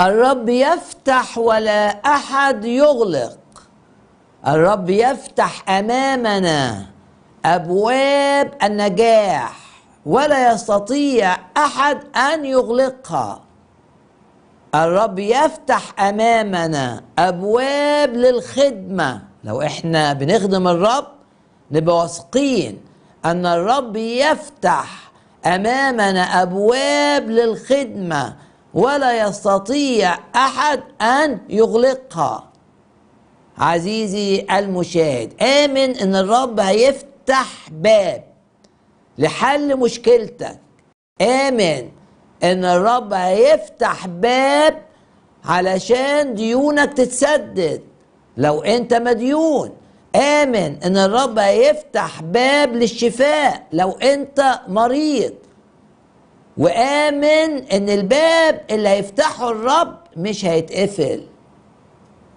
الرب يفتح ولا احد يغلق الرب يفتح امامنا ابواب النجاح ولا يستطيع احد ان يغلقها الرب يفتح امامنا ابواب للخدمه لو احنا بنخدم الرب نبقى واثقين ان الرب يفتح امامنا ابواب للخدمه ولا يستطيع احد ان يغلقها عزيزي المشاهد امن ان الرب هيفتح باب لحل مشكلتك امن ان الرب هيفتح باب علشان ديونك تتسدد لو انت مديون امن ان الرب هيفتح باب للشفاء لو انت مريض وآمن إن الباب اللي هيفتحه الرب مش هيتقفل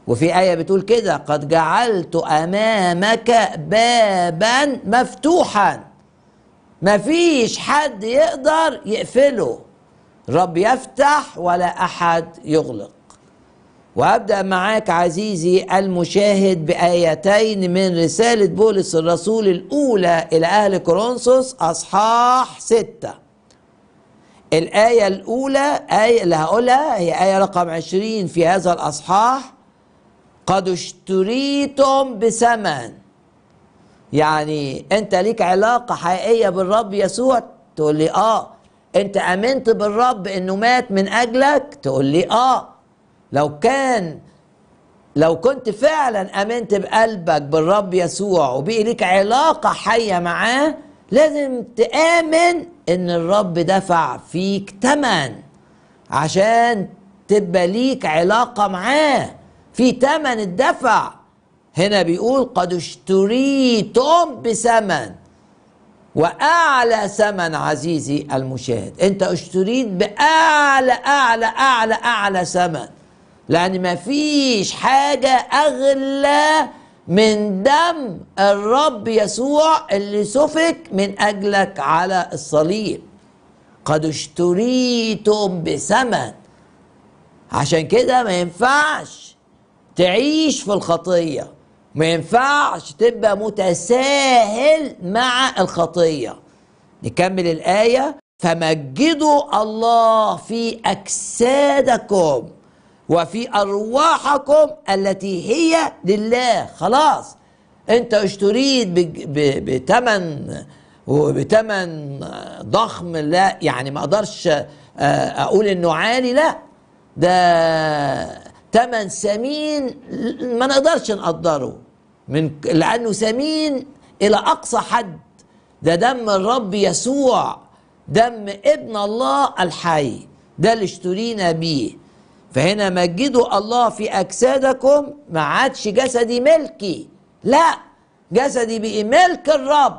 وفي آية بتقول كده قد جعلت أمامك بابا مفتوحا مفيش حد يقدر يقفله رب يفتح ولا أحد يغلق وأبدأ معاك عزيزي المشاهد بآيتين من رسالة بولس الرسول الأولى إلى أهل كورنثوس أصحاح ستة الآية الأولى آية اللي هقولها هي آية رقم 20 في هذا الأصحاح قد اشتريتم بثمن يعني أنت ليك علاقة حقيقية بالرب يسوع تقول لي آه أنت آمنت بالرب إنه مات من أجلك تقول لي آه لو كان لو كنت فعلا آمنت بقلبك بالرب يسوع وبقي ليك علاقة حية معاه لازم تآمن إن الرب دفع فيك تمن عشان تبقى ليك علاقة معاه في تمن الدفع هنا بيقول قد اشتريتم بثمن وأعلى ثمن عزيزي المشاهد أنت اشتريت بأعلى أعلى أعلى أعلى ثمن لأن مفيش حاجة أغلى من دم الرب يسوع اللي سفك من اجلك على الصليب قد اشتريتم بثمن عشان كده ما ينفعش تعيش في الخطيه ما ينفعش تبقى متساهل مع الخطيه نكمل الايه فمجدوا الله في اجسادكم وفي أرواحكم التي هي لله خلاص أنت اشتريت بتمن وبتمن ضخم لا يعني ما أقدرش آه، أقول إنه عالي لا ده تمن ثمين ما نقدرش نقدره من لأنه ثمين إلى أقصى حد ده دم الرب يسوع دم ابن الله الحي ده اللي اشترينا بيه فهنا مجدوا الله في أجسادكم ما عادش جسدي ملكي لا جسدي بقي ملك الرب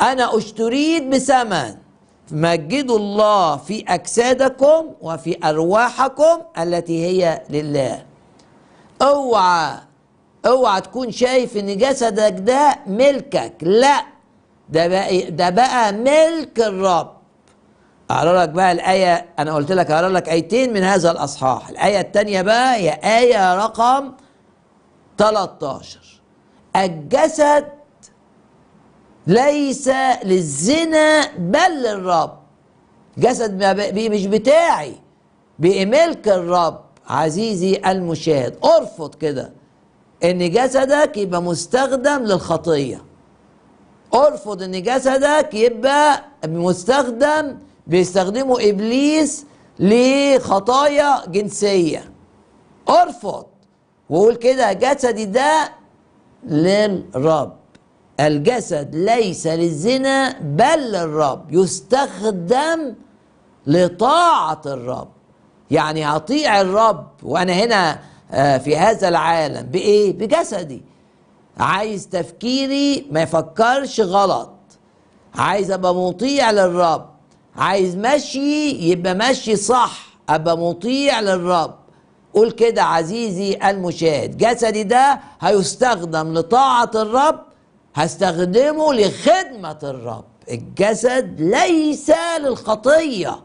أنا أشتريت بثمن مجدوا الله في أجسادكم وفي أرواحكم التي هي لله اوعى اوعى تكون شايف ان جسدك ده ملكك لا ده بقى, ده بقى ملك الرب اقرا لك بقى الايه انا قلت لك اقرا لك ايتين من هذا الاصحاح الايه الثانيه بقى هي ايه رقم 13 الجسد ليس للزنا بل للرب جسد مش بتاعي بملك الرب عزيزي المشاهد ارفض كده ان جسدك يبقى مستخدم للخطيه ارفض ان جسدك يبقى مستخدم بيستخدمه ابليس لخطايا جنسيه ارفض وقول كده جسدي ده للرب الجسد ليس للزنا بل للرب يستخدم لطاعه الرب يعني اطيع الرب وانا هنا آه، في هذا العالم بايه بجسدي عايز تفكيري ما يفكرش غلط عايز ابقى مطيع للرب عايز مشي يبقى مشي صح ابقى مطيع للرب قول كده عزيزي المشاهد جسدي ده هيستخدم لطاعة الرب هستخدمه لخدمة الرب الجسد ليس للخطية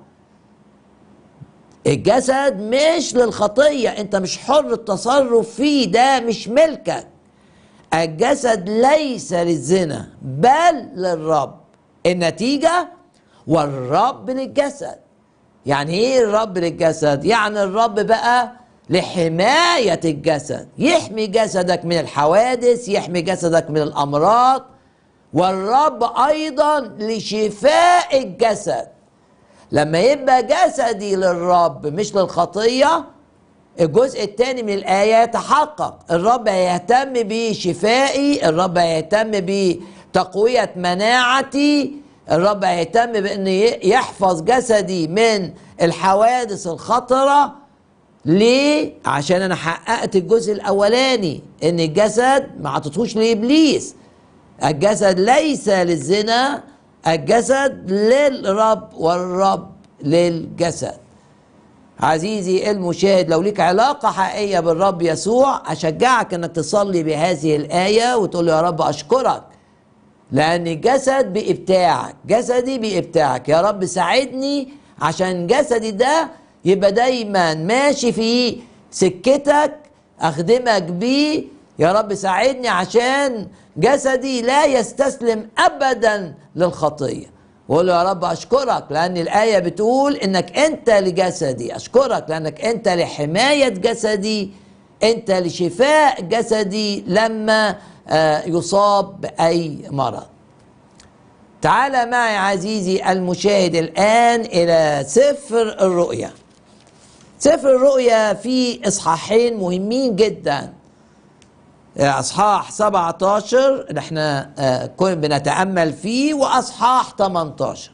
الجسد مش للخطية انت مش حر التصرف فيه ده مش ملكك الجسد ليس للزنا بل للرب النتيجة والرب للجسد يعني ايه الرب للجسد يعني الرب بقى لحماية الجسد يحمي جسدك من الحوادث يحمي جسدك من الأمراض والرب أيضا لشفاء الجسد لما يبقى جسدي للرب مش للخطية الجزء الثاني من الآية يتحقق الرب هيهتم بشفائي الرب هيهتم بتقوية مناعتي الرب هيهتم بأن يحفظ جسدي من الحوادث الخطرة ليه؟ عشان أنا حققت الجزء الأولاني إن الجسد ما عطتهوش لإبليس الجسد ليس للزنا الجسد للرب والرب للجسد عزيزي المشاهد لو ليك علاقة حقيقية بالرب يسوع أشجعك أنك تصلي بهذه الآية وتقول له يا رب أشكرك لأن جسد بإبداعك جسدي بإبداعك يا رب ساعدني عشان جسدي ده يبقى دايما ماشي في سكتك أخدمك بيه يا رب ساعدني عشان جسدي لا يستسلم أبدا للخطية وقول يا رب أشكرك لأن الآية بتقول إنك أنت لجسدي أشكرك لأنك أنت لحماية جسدي أنت لشفاء جسدي لما آه، يصاب بأي مرض تعال معي عزيزي المشاهد الآن إلى سفر الرؤيا سفر الرؤيا فيه إصحاحين مهمين جدا اصحاح 17 اللي احنا كنا بنتامل فيه واصحاح 18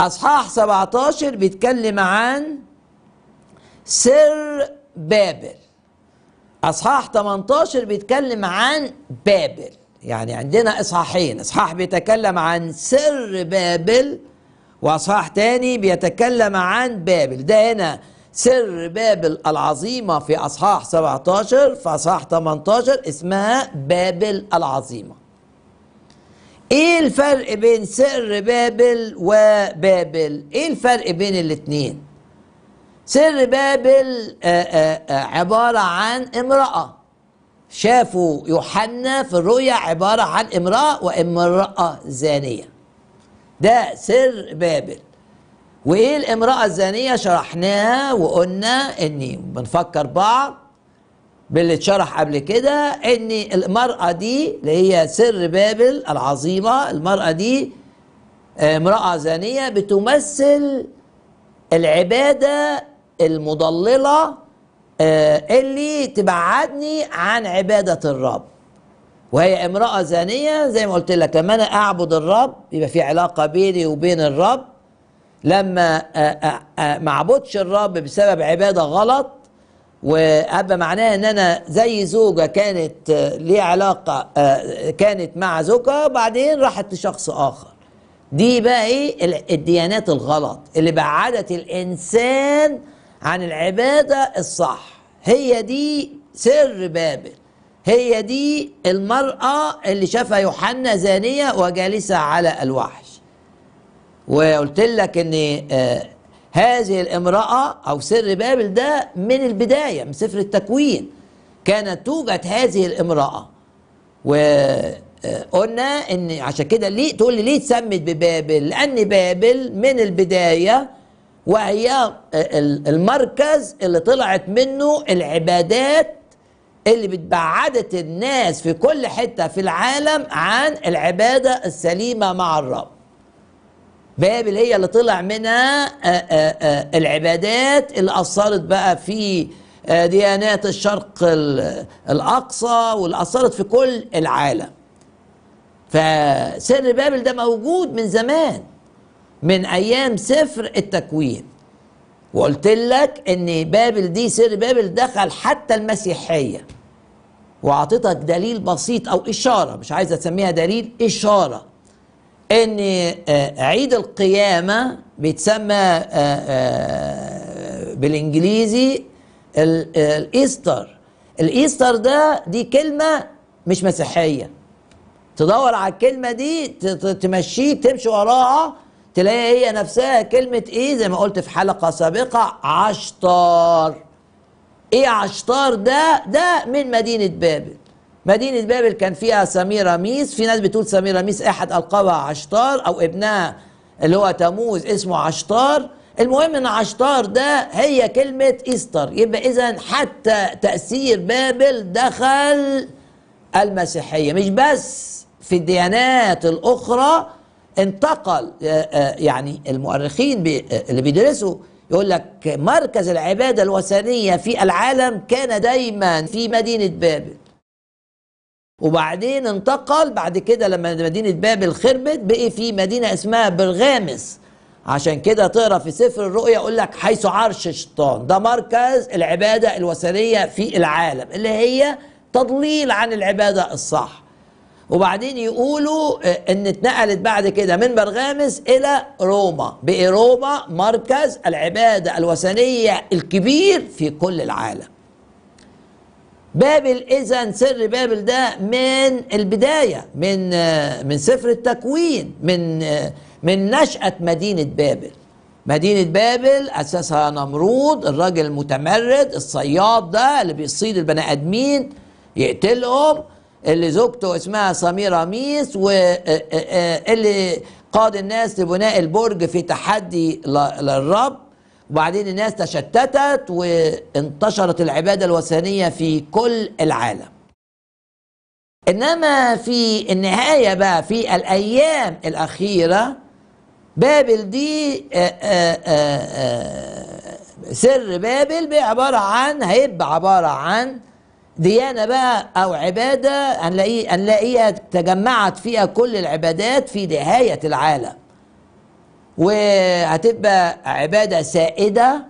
اصحاح 17 بيتكلم عن سر بابل اصحاح 18 بيتكلم عن بابل يعني عندنا اصحاحين اصحاح بيتكلم عن سر بابل واصحاح تاني بيتكلم عن بابل ده هنا سر بابل العظيمة في أصحاح 17 في أصحاح 18 اسمها بابل العظيمة ايه الفرق بين سر بابل وبابل ايه الفرق بين الاتنين سر بابل آه، آه، آه، عبارة عن امرأة شافوا يوحنا في الرؤيا عبارة عن امرأة وامرأة زانية ده سر بابل وايه الامرأة الزانية شرحناها وقلنا اني بنفكر بعض باللي اتشرح قبل كده ان المرأة دي اللي هي سر بابل العظيمة المرأة دي امرأة زانية بتمثل العبادة المضلله آه، اللي تبعدني عن عباده الرب وهي امراه زانيه زي ما قلت لك لما انا اعبد الرب يبقى في علاقه بيني وبين الرب لما آه، آه، ما اعبدش الرب بسبب عباده غلط وابقى معناه ان انا زي زوجه كانت ليها علاقه كانت مع زوجها وبعدين راحت لشخص اخر دي بقى ايه الديانات الغلط اللي بعدت الانسان عن العبادة الصح هي دي سر بابل هي دي المرأة اللي شافها يوحنا زانية وجالسة على الوحش وقلت لك ان آه، هذه الامرأة او سر بابل ده من البداية من سفر التكوين كانت توجد هذه الامرأة وقلنا ان عشان كده ليه تقول لي ليه اتسمت ببابل لان بابل من البدايه وهي المركز اللي طلعت منه العبادات اللي بتبعدت الناس في كل حتة في العالم عن العبادة السليمة مع الرب بابل هي اللي طلع منها آه، آه، آه، العبادات اللي أثرت بقى في ديانات الشرق الأقصى واللي أثرت في كل العالم فسر بابل ده موجود من زمان من ايام سفر التكوين وقلت لك ان بابل دي سر بابل دخل حتى المسيحيه واعطيتك دليل بسيط او اشاره مش عايز اسميها دليل اشاره ان آه، عيد القيامه بيتسمى آه، آه، بالانجليزي الايستر الايستر ده دي كلمه مش مسيحيه تدور على الكلمه دي تمشيه تمشي وراها تلاقي هي نفسها كلمة إيه زي ما قلت في حلقة سابقة عشتار إيه عشتار ده ده من مدينة بابل مدينة بابل كان فيها سميرة ميس في ناس بتقول سميرة ميس أحد ألقابها عشتار أو ابنها اللي هو تموز اسمه عشتار المهم ان عشتار ده هي كلمة إيستر يبقى إذا حتى تأثير بابل دخل المسيحية مش بس في الديانات الأخرى انتقل آه، آه، يعني المؤرخين آه، اللي بيدرسوا يقول لك مركز العبادة الوثنية في العالم كان دايما في مدينة بابل وبعدين انتقل بعد كده لما مدينة بابل خربت بقي في مدينة اسمها برغامس عشان كده تقرا في سفر الرؤيا يقول لك حيث عرش الشيطان ده مركز العبادة الوثنية في العالم اللي هي تضليل عن العبادة الصح وبعدين يقولوا آه، ان اتنقلت بعد كده من برغامس الى روما بقي روما مركز العباده الوثنيه الكبير في كل العالم بابل اذا سر بابل ده من البدايه من آه، من سفر التكوين من آه، من نشاه مدينه بابل مدينة بابل أسسها نمرود الراجل المتمرد الصياد ده اللي بيصيد البني آدمين يقتلهم اللي زوجته اسمها سميرة ميس واللي آه، آه، آه، قاد الناس لبناء البرج في تحدي للرب وبعدين الناس تشتتت وانتشرت العبادة الوثنية في كل العالم إنما في النهاية بقى في الأيام الأخيرة بابل دي سر بابل عبارة عن هيبقى عبارة عن ديانة بقى أو عبادة هنلاقيه هنلاقيها تجمعت فيها كل العبادات في نهاية العالم وهتبقى عبادة سائدة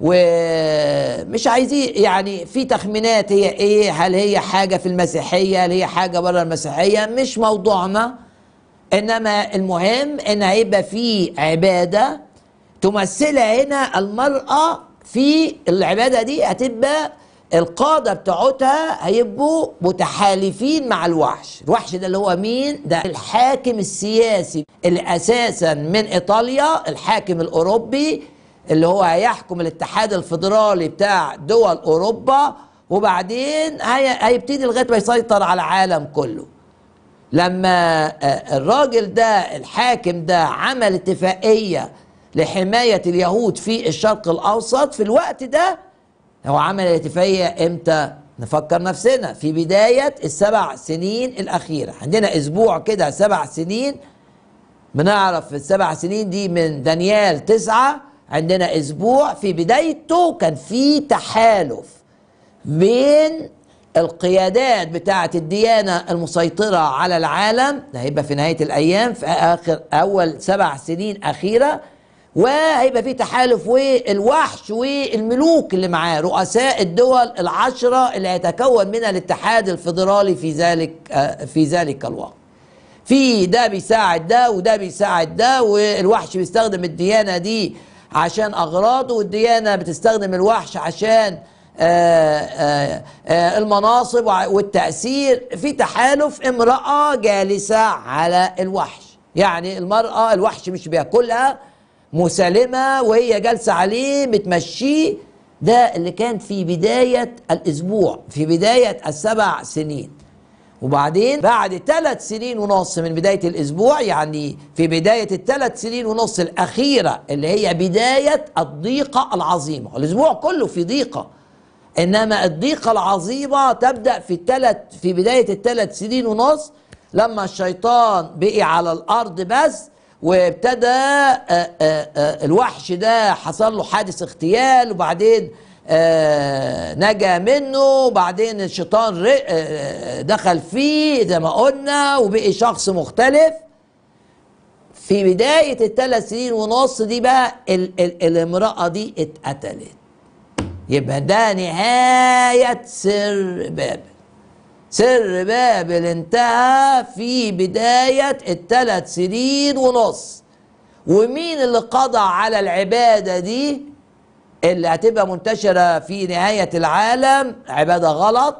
ومش عايزين يعني في تخمينات هي ايه هل هي حاجه في المسيحيه هل هي حاجه بره المسيحيه مش موضوعنا انما المهم ان هيبقى في عباده تمثلها هنا المراه في العباده دي هتبقى القادة بتاعتها هيبقوا متحالفين مع الوحش الوحش ده اللي هو مين؟ ده الحاكم السياسي اللي أساسا من إيطاليا الحاكم الأوروبي اللي هو هيحكم الاتحاد الفيدرالي بتاع دول أوروبا وبعدين هيبتدي لغاية ما يسيطر على العالم كله لما آه، الراجل ده الحاكم ده عمل اتفاقية لحماية اليهود في الشرق الأوسط في الوقت ده هو عمل الاتفاقية امتى؟ نفكر نفسنا في بداية السبع سنين الأخيرة عندنا أسبوع كده سبع سنين بنعرف السبع سنين دي من دانيال تسعة عندنا أسبوع في بدايته كان في تحالف بين القيادات بتاعة الديانة المسيطرة على العالم ده هيبقى في نهاية الأيام في آخر أول سبع سنين أخيرة وهيبقى في تحالف والوحش والملوك اللي معاه رؤساء الدول العشرة اللي هيتكون منها الاتحاد الفيدرالي في ذلك آه، في ذلك الوقت في ده بيساعد ده وده بيساعد ده والوحش بيستخدم الديانة دي عشان أغراضه والديانة بتستخدم الوحش عشان آه، آه، المناصب والتأثير في تحالف امرأة جالسة على الوحش يعني المرأة الوحش مش بياكلها مسالمه وهي جالسه عليه بتمشيه ده اللي كان في بدايه الاسبوع في بدايه السبع سنين وبعدين بعد ثلاث سنين ونص من بدايه الاسبوع يعني في بدايه الثلاث سنين ونص الاخيره اللي هي بدايه الضيقه العظيمه الاسبوع كله في ضيقه انما الضيقه العظيمه تبدا في الثلاث في بدايه الثلاث سنين ونص لما الشيطان بقي على الارض بس وابتدى آه، آه، آه، الوحش ده حصل له حادث اغتيال وبعدين نجا منه وبعدين الشيطان دخل فيه زي ما قلنا وبقي شخص مختلف في بداية الثلاث سنين ونص دي بقى ال ال الامرأة دي اتقتلت يبقى ده نهاية سر بابل سر بابل انتهى في بداية الثلاث سنين ونص ومين اللي قضى على العبادة دي اللي هتبقى منتشرة في نهاية العالم عبادة غلط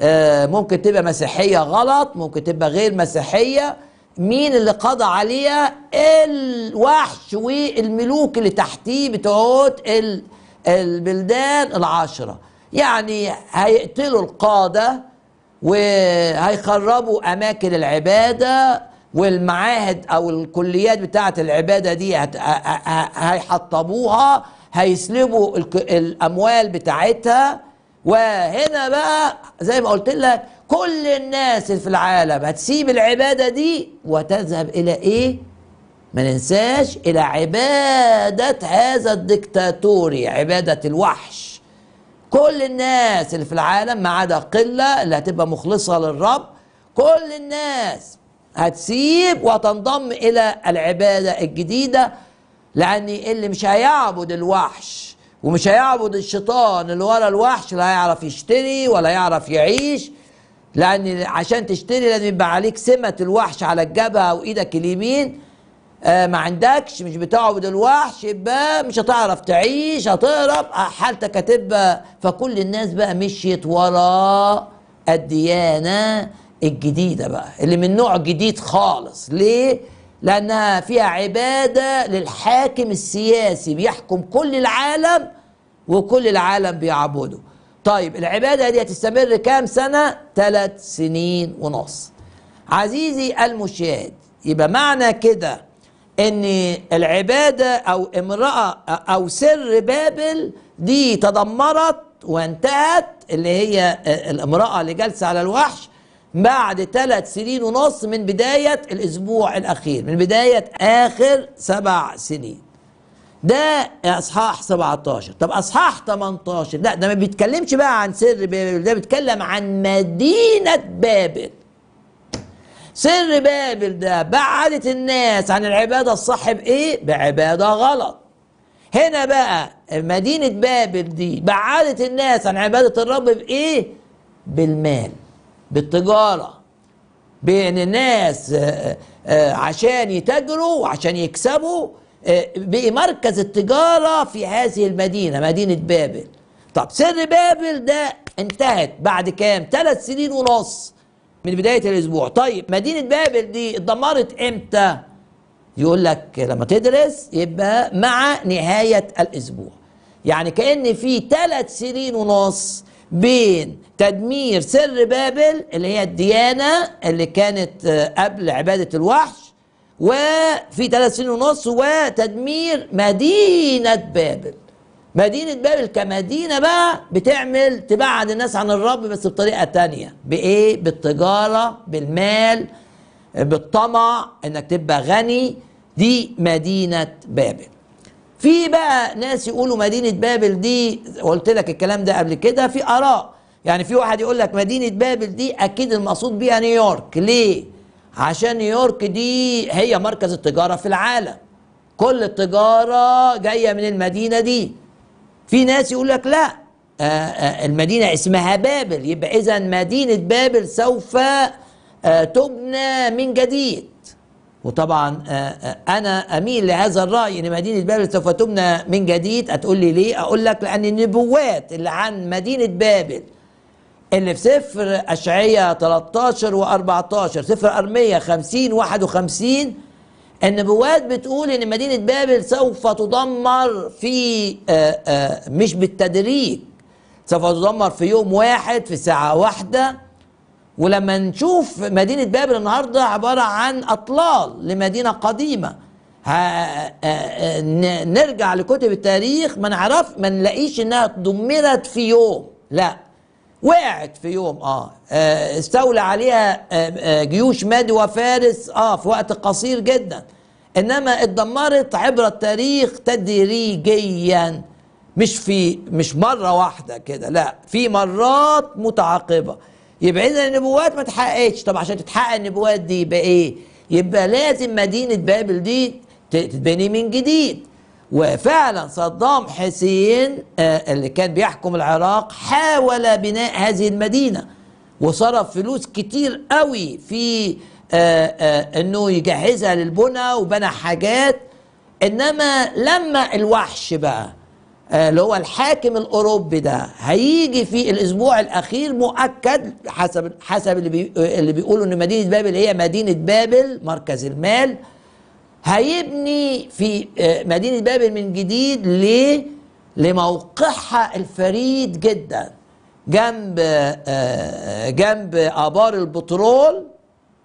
آه، ممكن تبقى مسيحية غلط ممكن تبقى غير مسيحية مين اللي قضى عليها الوحش والملوك اللي تحتيه بتوعات البلدان العشرة يعني هيقتلوا القادة وهيخربوا اماكن العباده والمعاهد او الكليات بتاعه العباده دي هيحطموها هيسلبوا الاموال بتاعتها وهنا بقى زي ما قلت لك كل الناس في العالم هتسيب العباده دي وتذهب الى ايه ما ننساش الى عباده هذا الدكتاتوري عباده الوحش كل الناس اللي في العالم ما عدا قله اللي هتبقى مخلصه للرب كل الناس هتسيب وتنضم الى العباده الجديده لان اللي مش هيعبد الوحش ومش هيعبد الشيطان اللي ورا الوحش لا هيعرف يشتري ولا يعرف يعيش لان عشان تشتري لازم يبقى عليك سمه الوحش على الجبهه وايدك اليمين آه، ما عندكش مش بتعبد الوحش يبقى مش هتعرف تعيش هتهرب آه، حالتك هتبقى فكل الناس بقى مشيت ورا الديانه الجديده بقى اللي من نوع جديد خالص ليه؟ لانها فيها عباده للحاكم السياسي بيحكم كل العالم وكل العالم بيعبده. طيب العباده دي هتستمر كام سنه؟ ثلاث سنين ونص. عزيزي المشاهد يبقى معنى كده ان العباده او امراه او سر بابل دي تدمرت وانتهت اللي هي آه، الامراه اللي جالسه على الوحش بعد ثلاث سنين ونص من بدايه الاسبوع الاخير من بدايه اخر سبع سنين ده اصحاح 17 طب اصحاح 18 لا ده ما بيتكلمش بقى عن سر بابل ده بيتكلم عن مدينه بابل سر بابل ده بعدت الناس عن العبادة الصح بإيه؟ بعبادة غلط هنا بقى مدينة بابل دي بعدت الناس عن عبادة الرب بإيه؟ بالمال بالتجارة بأن الناس آه، آه، عشان يتاجروا وعشان يكسبوا آه، بقي مركز التجارة في هذه المدينة مدينة بابل طب سر بابل ده انتهت بعد كام؟ ثلاث سنين ونص من بداية الأسبوع طيب مدينة بابل دي اتدمرت إمتى؟ يقول لك لما تدرس يبقى مع نهاية الأسبوع يعني كأن في ثلاث سنين ونص بين تدمير سر بابل اللي هي الديانة اللي كانت آه، قبل عبادة الوحش وفي ثلاث سنين ونص وتدمير مدينة بابل مدينة بابل كمدينة بقى بتعمل تبعد الناس عن الرب بس بطريقة تانية بإيه؟ بالتجارة بالمال بالطمع إنك تبقى غني دي مدينة بابل في بقى ناس يقولوا مدينة بابل دي قلت لك الكلام ده قبل كده في آراء يعني في واحد يقول لك مدينة بابل دي أكيد المقصود بيها نيويورك ليه؟ عشان نيويورك دي هي مركز التجارة في العالم كل التجارة جاية من المدينة دي في ناس يقول لك لا آه، آه، المدينة اسمها بابل يبقى إذا مدينة بابل سوف آه، تبنى من جديد وطبعا أنا أميل لهذا الرأي إن مدينة بابل سوف تبنى من جديد هتقول لي ليه؟ أقول لك لأن النبوات اللي عن مدينة بابل اللي في سفر أشعية 13 و14 سفر أرمية 50 51 النبوات بتقول ان مدينه بابل سوف تدمر في آه، آه، مش بالتدريج سوف تدمر في يوم واحد في ساعه واحده ولما نشوف مدينه بابل النهارده عباره عن اطلال لمدينه قديمه آه، نرجع لكتب التاريخ ما نعرف ما نلاقيش انها دمرت في يوم لا وقعت في يوم اه, آه استولى عليها آه آه جيوش مادي وفارس اه في وقت قصير جدا انما اتدمرت عبر التاريخ تدريجيا مش في مش مره واحده كده لا في مرات متعاقبه يبقى اذا النبوات ما تحققتش طب عشان تتحقق النبوات دي يبقى ايه يبقى لازم مدينه بابل دي تتبني من جديد وفعلا صدام حسين آه، اللي كان بيحكم العراق حاول بناء هذه المدينه وصرف فلوس كتير قوي في آه، آه، انه يجهزها للبنى وبنى حاجات انما لما الوحش بقى آه، اللي هو الحاكم الاوروبي ده هيجي في الاسبوع الاخير مؤكد حسب حسب اللي, بي اللي بيقولوا ان مدينه بابل هي مدينه بابل مركز المال هيبني في مدينه بابل من جديد ليه؟ لموقعها الفريد جدا جنب جنب ابار البترول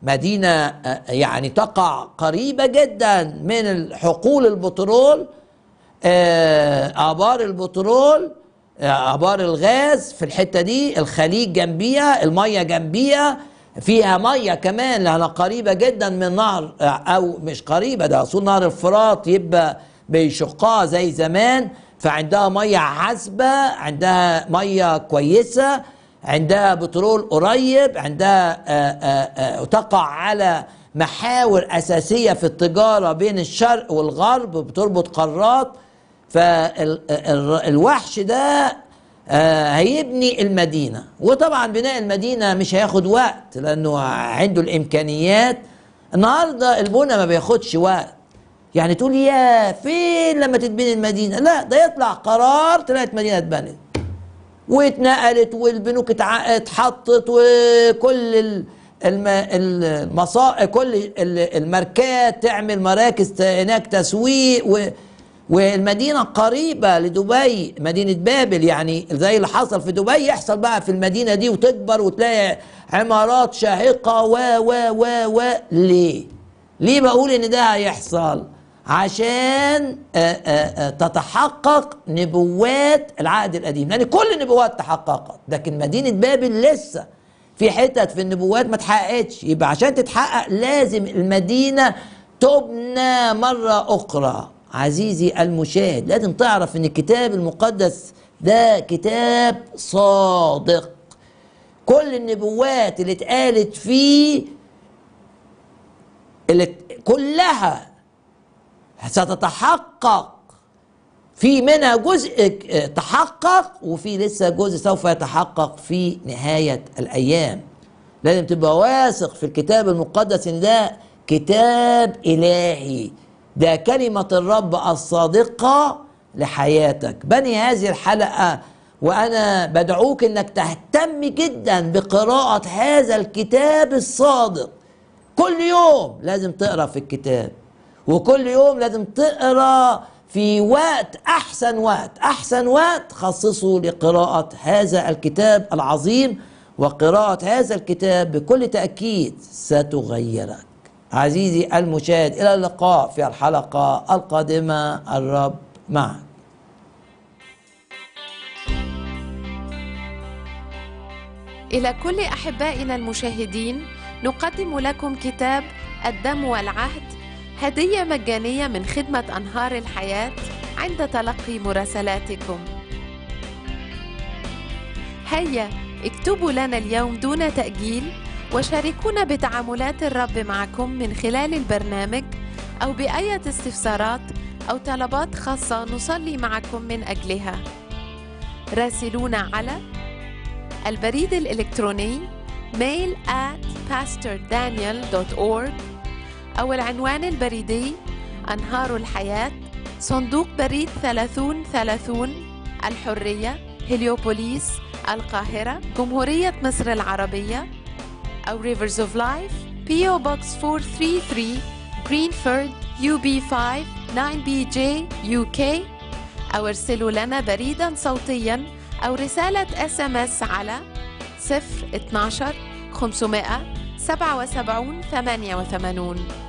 مدينة آه، يعني تقع قريبة جدا من حقول البترول آه، آبار البترول آه، آبار الغاز في الحتة دي الخليج جنبيها المية جنبيها فيها مية كمان لأنها قريبة جدا من نهر أو مش قريبة ده أصول نهر الفرات يبقى بيشقها زي زمان فعندها مية عذبة عندها مية كويسة عندها بترول قريب عندها آآ آه، آآ آه، آه، تقع على محاور أساسية في التجارة بين الشرق والغرب بتربط قارات فالوحش ده هيبني المدينة وطبعا بناء المدينة مش هياخد وقت لأنه عنده الإمكانيات النهاردة البنى ما بياخدش وقت يعني تقول يا فين لما تتبني المدينة لا ده يطلع قرار طلعت مدينة اتبنت واتنقلت والبنوك اتحطت وكل المصا كل الماركات تعمل مراكز هناك تسويق و والمدينة قريبة لدبي مدينة بابل يعني زي اللي حصل في دبي يحصل بقى في المدينة دي وتكبر وتلاقي عمارات شاهقة و و و و ليه؟ ليه بقول إن ده هيحصل؟ عشان آه، آه، آه، تتحقق نبوات العهد القديم لان كل النبوات تحققت لكن مدينه بابل لسه في حتت في النبوات ما اتحققتش يبقى عشان تتحقق لازم المدينه تبنى مره اخرى عزيزي المشاهد لازم تعرف ان الكتاب المقدس ده كتاب صادق كل النبوات اللي اتقالت فيه اللي كلها ستتحقق في منها جزء آه، تحقق وفي لسه جزء سوف يتحقق في نهاية الأيام لازم تبقى واثق في الكتاب المقدس إن ده كتاب إلهي ده كلمة الرب الصادقة لحياتك بني هذه الحلقة وأنا بدعوك إنك تهتم جدا بقراءة هذا الكتاب الصادق كل يوم لازم تقرأ في الكتاب وكل يوم لازم تقرا في وقت احسن وقت احسن وقت خصصه لقراءه هذا الكتاب العظيم وقراءه هذا الكتاب بكل تاكيد ستغيرك عزيزي المشاهد الى اللقاء في الحلقه القادمه الرب معك الى كل احبائنا المشاهدين نقدم لكم كتاب الدم والعهد هدية مجانية من خدمة أنهار الحياة عند تلقي مراسلاتكم هيا اكتبوا لنا اليوم دون تأجيل وشاركونا بتعاملات الرب معكم من خلال البرنامج أو بأية استفسارات أو طلبات خاصة نصلي معكم من أجلها راسلونا على البريد الإلكتروني mail at pastordaniel.org أو العنوان البريدي أنهار الحياة صندوق بريد 3030 الحرية هليوبوليس القاهرة جمهورية مصر العربية أو أوف لايف بي PO Box 433 Greenford UB5 9BJ UK أو ارسلوا لنا بريدا صوتيا أو رسالة اس ام اس على 012 500 77 88